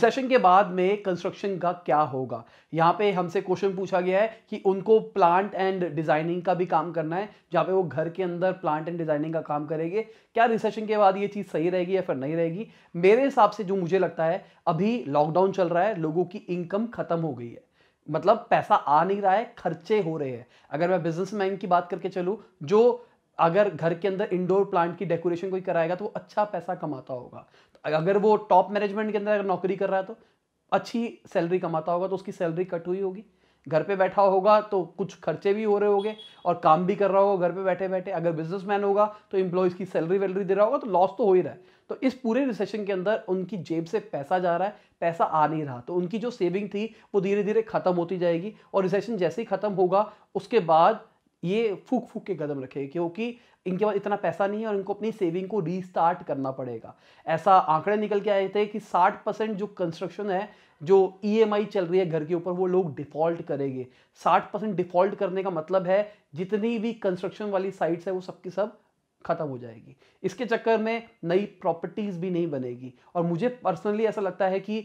session के बाद में कंस्ट्रक्शन का क्या होगा यहाँ पे हमसे क्वेश्चन पूछा गया है कि उनको प्लांट एंड डिजाइनिंग का भी काम करना है जहाँ पे वो घर के अंदर प्लांट एंड डिजाइनिंग का काम करेंगे क्या रिसेशन के बाद ये चीज़ सही रहेगी या फिर नहीं रहेगी मेरे हिसाब से जो मुझे लगता है अभी लॉकडाउन चल रहा है लोगों की इनकम खत्म हो गई है मतलब पैसा आ नहीं रहा है खर्चे हो रहे हैं अगर मैं बिजनेसमैन की बात करके चलूँ जो अगर घर के अंदर इंडोर प्लांट की डेकोरेशन कोई कराएगा तो वो अच्छा पैसा कमाता होगा तो अगर वो टॉप मैनेजमेंट के अंदर अगर नौकरी कर रहा है तो अच्छी सैलरी कमाता होगा तो उसकी सैलरी कट हुई होगी घर पे बैठा होगा तो कुछ खर्चे भी हो रहे होंगे और काम भी कर रहा होगा घर पे बैठे बैठे अगर बिजनेसमैन होगा तो इम्प्लॉयज़ की सैलरी वैलरी दे रहा होगा तो लॉस तो हो ही रहा है तो इस पूरे रिसेशन के अंदर उनकी जेब से पैसा जा रहा है पैसा आ नहीं रहा तो उनकी जो सेविंग थी वो धीरे धीरे ख़त्म होती जाएगी और रिसेशन जैसे ही ख़त्म होगा उसके बाद ये फूक फूक के कदम रखे क्योंकि इनके पास इतना पैसा नहीं है और इनको अपनी सेविंग को रीस्टार्ट करना पड़ेगा ऐसा आंकड़े निकल के आए थे कि 60 परसेंट जो कंस्ट्रक्शन है जो ईएमआई e चल रही है घर के ऊपर वो लोग डिफ़ॉल्ट करेंगे 60 परसेंट डिफ़ॉल्ट करने का मतलब है जितनी भी कंस्ट्रक्शन वाली साइट्स है वो सबकी सब ख़त्म हो जाएगी इसके चक्कर में नई प्रॉपर्टीज़ भी नहीं बनेगी और मुझे पर्सनली ऐसा लगता है कि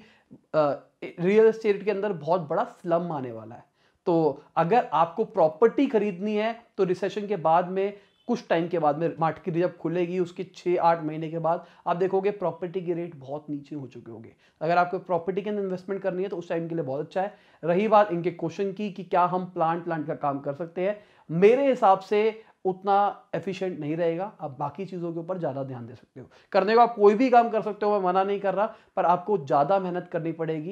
रियल इस्टेट के अंदर बहुत बड़ा स्लम आने वाला है तो अगर आपको प्रॉपर्टी खरीदनी है तो रिसेशन के बाद में कुछ टाइम के बाद में मार्केट जब खुलेगी उसके छः आठ महीने के बाद आप देखोगे प्रॉपर्टी के रेट बहुत नीचे हो चुके होंगे अगर आपको प्रॉपर्टी के अंदर इन्वेस्टमेंट करनी है तो उस टाइम के लिए बहुत अच्छा है रही बात इनके क्वेश्चन की कि क्या हम प्लांट प्लांट का काम कर सकते हैं मेरे हिसाब से उतना एफिशिएंट नहीं रहेगा आप बाकी चीज़ों के ऊपर ज़्यादा ध्यान दे सकते हो करने को आप कोई भी काम कर सकते हो मैं मना नहीं कर रहा पर आपको ज़्यादा मेहनत करनी पड़ेगी